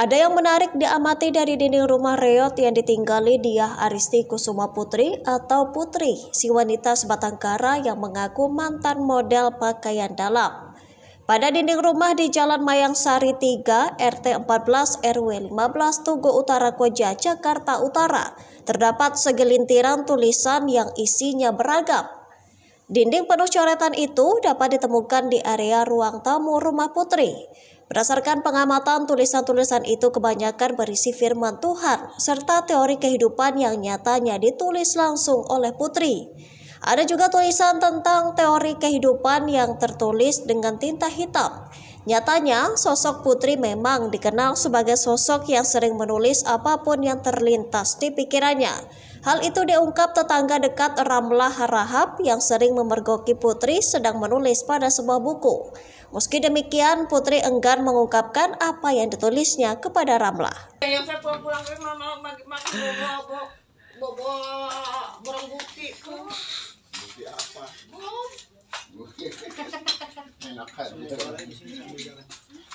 Ada yang menarik diamati dari dinding rumah reot yang ditinggali Diah Aristi Kusuma Putri atau Putri, si wanita sebatang kara yang mengaku mantan model pakaian dalam. Pada dinding rumah di Jalan Mayang Sari 3, RT 14, RW 15, Tugu Utara Koja, Jakarta Utara, terdapat segelintiran tulisan yang isinya beragam Dinding penuh coretan itu dapat ditemukan di area ruang tamu rumah putri. Berdasarkan pengamatan, tulisan-tulisan itu kebanyakan berisi firman Tuhan serta teori kehidupan yang nyatanya ditulis langsung oleh putri. Ada juga tulisan tentang teori kehidupan yang tertulis dengan tinta hitam. Nyatanya, sosok Putri memang dikenal sebagai sosok yang sering menulis apapun yang terlintas di pikirannya. Hal itu diungkap tetangga dekat Ramlah Rahab yang sering memergoki Putri sedang menulis pada sebuah buku. Meski demikian, Putri enggan mengungkapkan apa yang ditulisnya kepada Ramlah. Yang saya pulang-pulang makan bobo, bobo, borong bukti.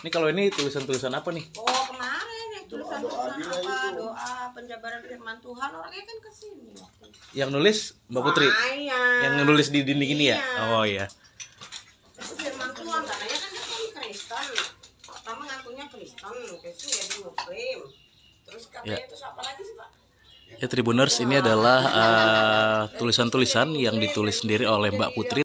Ini kalau ini tulisan-tulisan apa nih? Oh, kemarin ya tulisan-tulisan apa? Doa penjabaran firman Tuhan orangnya kan ke sini. Yang nulis Mbak Putri. Ah, iya. Yang nulis di dinding ini ya? Iya. Oh iya. firman Tuhan katanya kan dia kan Kristen. Pertama ngakunya Kristen, itu ya Muslim. Terus katanya ya. terus apa lagi sih, Pak? Ya, Tribuners ini adalah eh, tulisan-tulisan uh, tulisan -tulisan yang ditulis sendiri oleh Mbak Putri